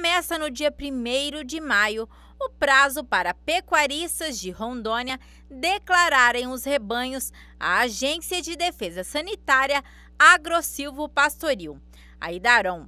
começa no dia 1 de maio o prazo para pecuaristas de Rondônia declararem os rebanhos à Agência de Defesa Sanitária Agrosilvo Pastoril, a IDAROM.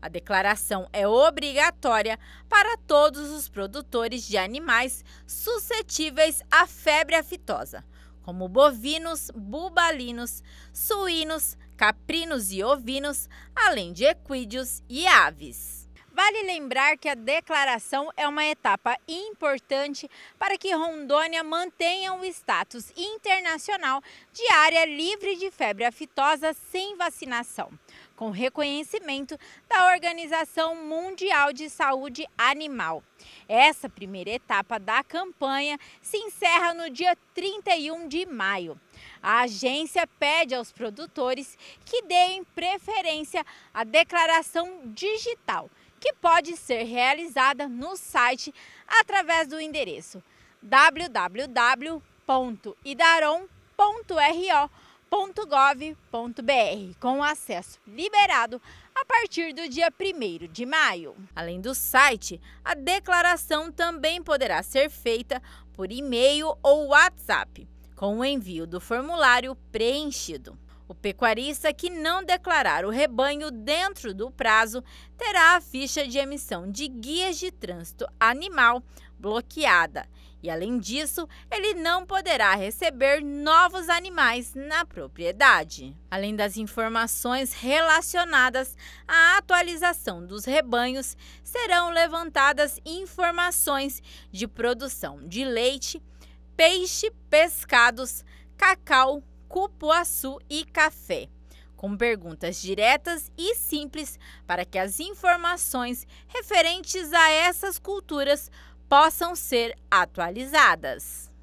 A declaração é obrigatória para todos os produtores de animais suscetíveis à febre aftosa, como bovinos, bubalinos, suínos, caprinos e ovinos, além de equídeos e aves. Vale lembrar que a declaração é uma etapa importante para que Rondônia mantenha o status internacional de área livre de febre aftosa sem vacinação, com reconhecimento da Organização Mundial de Saúde Animal. Essa primeira etapa da campanha se encerra no dia 31 de maio. A agência pede aos produtores que deem preferência à declaração digital que pode ser realizada no site através do endereço www.idaron.ro.gov.br com acesso liberado a partir do dia 1 de maio. Além do site, a declaração também poderá ser feita por e-mail ou WhatsApp, com o envio do formulário preenchido. O pecuarista que não declarar o rebanho dentro do prazo terá a ficha de emissão de guias de trânsito animal bloqueada. E além disso, ele não poderá receber novos animais na propriedade. Além das informações relacionadas à atualização dos rebanhos, serão levantadas informações de produção de leite, peixe, pescados, cacau, cupuaçu e café, com perguntas diretas e simples para que as informações referentes a essas culturas possam ser atualizadas.